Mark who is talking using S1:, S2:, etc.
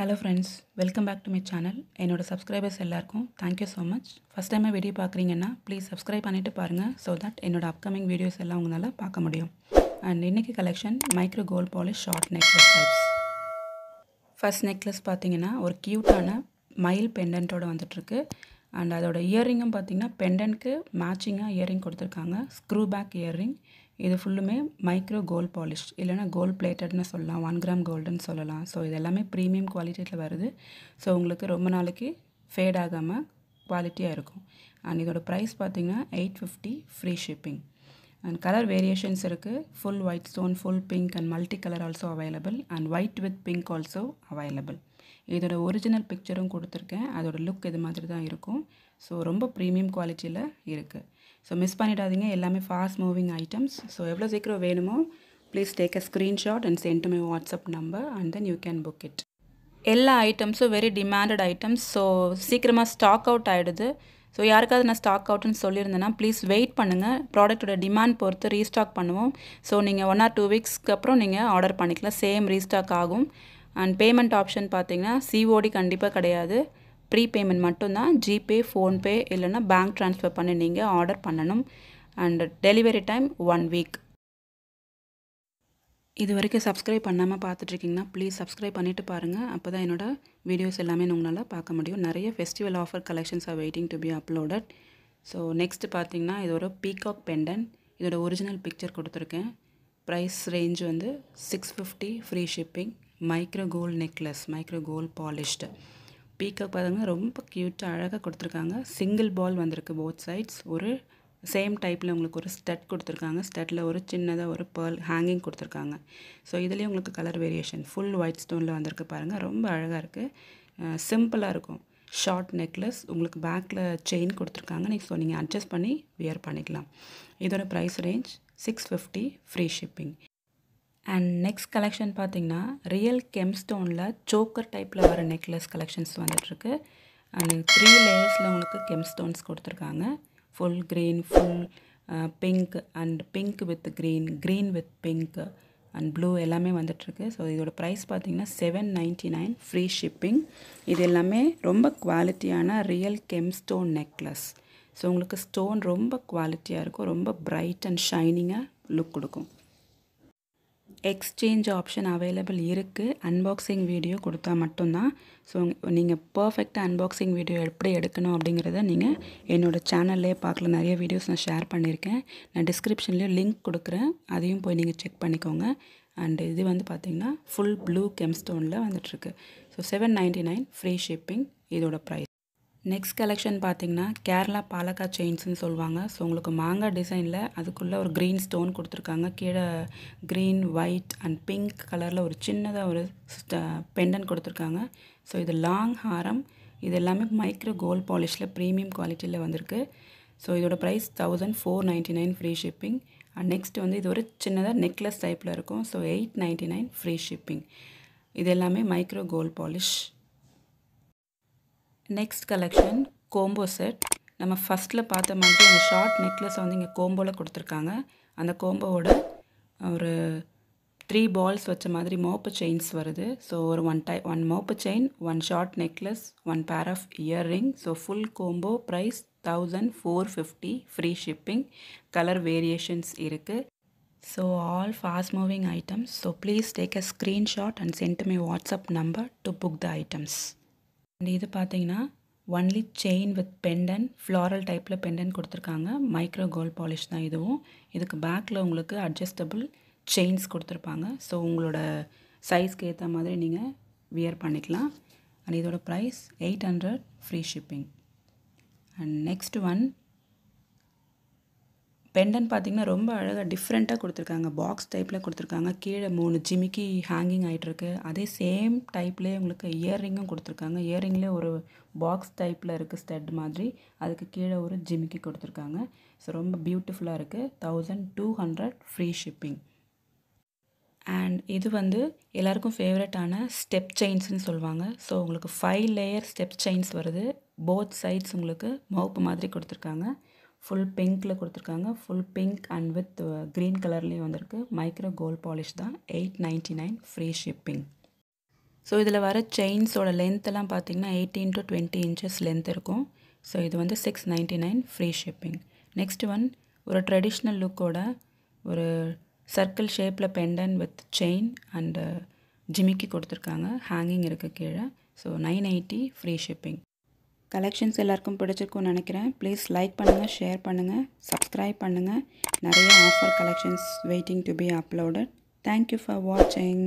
S1: hello friends welcome back to my channel என்னோடய subscribers எல்லாருக்கும் thank you so much first time video பார்க்குறீங்கன்னா please subscribe பண்ணிவிட்டு பாருங்கள் so that என்னோடய அப்கமிங் வீடியோஸ் எல்லாம் உங்களால் பார்க்க முடியும் அண்ட் இன்றைக்கி collection micro gold polish short necklace types first necklace பார்த்தீங்கன்னா ஒரு க்யூட்டான மயில் பெண்டன்ட்டோடு வந்துட்டுருக்கு அண்ட் அதோடய இயரிங்கும் பார்த்தீங்கன்னா பெண்டன்ட்க்கு மேட்சிங்காக இயரிங் கொடுத்துருக்காங்க ஸ்க்ரூ பேக் இயரிங் இது ஃபுல்லுமே மைக்ரோ கோல்ட் பாலிஷ் இல்லைனா கோல்ட் பிளேட்டட்னு சொல்லலாம் ஒன் கிராம் கோல்டுன்னு சொல்லலாம் ஸோ இது எல்லாமே ப்ரீமியம் குவாலிட்டியில் வருது ஸோ உங்களுக்கு ரொம்ப நாளைக்கு ஃபேட் ஆகாமல் குவாலிட்டியாக இருக்கும் அண்ட் இதோட ப்ரைஸ் பார்த்திங்கன்னா eight fifty free shipping and colour variations இருக்குது full white stone full pink and multi colour also available and white with pink also available இதோட ஒரிஜினல் பிக்சரும் கொடுத்துருக்கேன் அதோடய லுக் இது மாதிரி தான் இருக்கும் ஸோ ரொம்ப ப்ரீமியம் குவாலிட்டியில் இருக்குது ஸோ மிஸ் பண்ணிடாதீங்க எல்லாமே ஃபாஸ்ட் மூவிங் ஐட்டம்ஸ் ஸோ எவ்வளோ சீக்கிரம் வேணுமோ please take a screenshot and send my WhatsApp number and then you can book it எல்லா ஐட்டம்ஸும் வெரி டிமாண்டட் ஐட்டம்ஸ் ஸோ சீக்கிரமாக ஸ்டாக் அவுட் ஆகிடுது ஸோ யாருக்காவது நான் ஸ்டாக் அவுட்னு சொல்லியிருந்தேன்னா ப்ளீஸ் வெயிட் பண்ணுங்கள் ப்ராடக்ட்டோட டிமாண்ட் பொறுத்து ரீஸ்டாக் பண்ணுவோம் ஸோ நீங்கள் ஒன் ஆர் டூ வீக்ஸ்க்கு அப்புறம் நீங்கள் ஆர்டர் பண்ணிக்கலாம் சேம் ரீஸ்டாக் ஆகும் அண்ட் பேமெண்ட் ஆப்ஷன் பார்த்தீங்கன்னா சிஓடி கண்டிப்பாக கிடையாது ப்ரீ பேமெண்ட் மட்டும்தான் ஜிபே ஃபோன்பே இல்லைன்னா பேங்க் ட்ரான்ஸ்ஃபர் பண்ணி நீங்கள் ஆர்டர் பண்ணணும் and delivery time one week இது வரைக்கும் சப்ஸ்கிரைப் பண்ணாமல் பார்த்துட்ருக்கீங்கன்னா ப்ளீஸ் சப்ஸ்கிரைப் பண்ணிவிட்டு பாருங்கள் அப்போ தான் என்னோடய வீடியோஸ் எல்லாமே உங்களால் பார்க்க முடியும் நிறைய festival offer collections are waiting to be uploaded so next பார்த்தீங்கன்னா இது ஒரு பீகாக் பெண்டன் இதோட ஒரிஜினல் பிக்சர் கொடுத்துருக்கேன் ப்ரைஸ் ரேஞ்ச் வந்து six fifty free shipping micro gold necklace micro gold polished peacock பார்த்தோம்னா ரொம்ப க்யூட்டாக அழகாக கொடுத்துருக்காங்க சிங்கிள் பால் வந்திருக்கு போத் சைட்ஸ் ஒரு சேம் டைப்பில் உங்களுக்கு ஒரு ஸ்டட் கொடுத்துருக்காங்க ஸ்டட்டில் ஒரு சின்னதாக ஒரு பேர்ல் ஹேங்கிங் கொடுத்துருக்காங்க ஸோ இதுலேயும் உங்களுக்கு கலர் வேரியேஷன் ஃபுல் ஒயிட் ஸ்டோனில் வந்திருக்கு பாருங்கள் ரொம்ப அழகாக இருக்குது சிம்பிளாக இருக்கும் ஷார்ட் நெக்லஸ் உங்களுக்கு பேக்கில் செயின் கொடுத்துருக்காங்க நீ ஸோ நீங்கள் அட்ஜஸ்ட் பண்ணி வியர் பண்ணிக்கலாம் இதோட price range six fifty free shipping and next collection பார்த்தீங்கன்னா ரியல் கெம் ஸ்டோனில் சோக்கர் டைப்பில் வர நெக்லஸ் கலெக்ஷன்ஸ் வந்துட்டுருக்கு அண்ட் த்ரீ லேயர்ஸில் உங்களுக்கு கெம் ஸ்டோன்ஸ் கொடுத்துருக்காங்க full green full pink and pink with green green with pink and blue எல்லாமே வந்துட்டுருக்கு ஸோ இதோட ப்ரைஸ் பார்த்திங்கன்னா seven ninety nine free shipping இது எல்லாமே ரொம்ப குவாலிட்டியான real gem stone necklace so உங்களுக்கு ஸ்டோன் ரொம்ப குவாலிட்டியாக இருக்கும் ரொம்ப ப்ரைட் அண்ட் ஷைனிங்காக லுக் கொடுக்கும் எக்ஸ்சேஞ்ச் ஆப்ஷன் அவைலபிள் இருக்குது அன்பாக்சிங் வீடியோ கொடுத்தா மட்டும்தான் ஸோ நீங்கள் பர்ஃபெக்டாக அன்பாக்சிங் வீடியோ எப்படி எடுக்கணும் அப்படிங்கிறத நீங்கள் என்னோடய சேனல்லையே பார்க்கல நிறைய வீடியோஸ் நான் ஷேர் பண்ணியிருக்கேன் நான் டிஸ்கிரிப்ஷன்லேயும் லிங்க் கொடுக்குறேன் அதையும் போய் நீங்கள் செக் பண்ணிக்கோங்க அண்டு இது வந்து பார்த்திங்கன்னா ஃபுல் ப்ளூ கெம்ஸ்டோனில் வந்துட்டுருக்கு so seven ninety nine free shipping இதோடய ப்ரைஸ் நெக்ஸ்ட் கலெக்ஷன் பார்த்தீங்கன்னா கேரளா பாலக்கா செயின்ஸ்ன்னு சொல்லுவாங்க ஸோ உங்களுக்கு மாங்காய் டிசைனில் அதுக்குள்ளே ஒரு க்ரீன் ஸ்டோன் கொடுத்துருக்காங்க கீழே க்ரீன் ஒயிட் அண்ட் பிங்க் கலரில் ஒரு சின்னதாக ஒரு பெண்டன் கொடுத்துருக்காங்க ஸோ இது லாங் ஹாரம் இது எல்லாமே மைக்ரோ கோல்ட் பாலிஷில் ப்ரீமியம் குவாலிட்டியில் வந்திருக்கு ஸோ இதோட price thousand four ninety nine free shipping and next வந்து இது ஒரு சின்னதாக நெக்லஸ் டைப்பில் இருக்கும் so eight ninety nine free shipping இது எல்லாமே micro gold polish next collection combo set நம்ம ஃபஸ்ட்டில் பார்த்த மாதிரி அந்த ஷார்ட் நெக்லஸை வந்து இங்கே கோம்போவில் கொடுத்துருக்காங்க அந்த கோம்போவோட ஒரு த்ரீ பால்ஸ் வச்ச மாதிரி மோப்பு செயின்ஸ் வருது ஸோ ஒரு ஒன் டை ஒன் மோப்பு chain one short necklace one pair of earring so full combo price thousand four fifty free shipping colour variations இருக்குது so all fast moving items so please take a screenshot and send my WhatsApp number to book the items and இது பார்த்தீங்கன்னா only chain with pendant floral டைப்பில் pendant கொடுத்துருக்காங்க micro gold polish தான் இதுவும் இதுக்கு பேக்கில் உங்களுக்கு அட்ஜஸ்டபுள் செயின்ஸ் கொடுத்துருப்பாங்க ஸோ உங்களோட சைஸ்க்கு ஏற்ற மாதிரி நீங்கள் வியர் பண்ணிக்கலாம் அண்ட் இதோட price eight hundred free shipping and next one pendant பார்த்திங்கன்னா ரொம்ப அழகாக டிஃப்ரெண்ட்டாக கொடுத்துருக்காங்க பாக்ஸ் டைப்பில் கொடுத்துருக்காங்க கீழே மூணு ஜிமிக்கி ஹேங்கிங் ஆகிட்டுருக்கு அதே சேம் டைப்லேயே உங்களுக்கு இயர்ரிங்கும் கொடுத்துருக்காங்க இயர்ரிங்லேயே ஒரு பாக்ஸ் டைப்பில் இருக்குது ஸ்டெட் மாதிரி அதுக்கு கீழே ஒரு ஜிமிக்கி கொடுத்துருக்காங்க ஸோ ரொம்ப பியூட்டிஃபுல்லாக இருக்குது thousand two hundred free shipping and இது வந்து எல்லாருக்கும் ஃபேவரட்டான ஸ்டெப் செயின்ஸ்னு சொல்லுவாங்க ஸோ உங்களுக்கு ஃபைவ் லேயர் ஸ்டெப் செயின்ஸ் வருது போத் சைட்ஸ் உங்களுக்கு மவுப்பு மாதிரி கொடுத்துருக்காங்க ஃபுல் பிங்க்கில் கொடுத்துருக்காங்க full pink and with green கலர்லேயும் வந்திருக்கு மைக்ரோ கோல்ட் பாலிஷ் தான் eight ninety nine free shipping so இதில் வர செயின்ஸோட லென்த்தெல்லாம் பார்த்திங்கன்னா eighteen to twenty inches length இருக்கும் ஸோ இது வந்து six ninety nine free shipping next one ஒரு ட்ரெடிஷ்னல் லுக்கோட ஒரு சர்க்கிள் ஷேப்பில் பெண்டன் வித் செயின் அண்டு ஜிமிக்கி கொடுத்துருக்காங்க ஹேங்கிங் இருக்குது கீழே so nine eighty free shipping collections எல்லாருக்கும் பிடிச்சிருக்கும்னு நினைக்கிறேன் ப்ளீஸ் லைக் பண்ணுங்கள் ஷேர் பண்ணுங்கள் சப்ஸ்கிரைப் பண்ணுங்கள் நிறைய offer collections waiting to be uploaded thank you for வாட்சிங்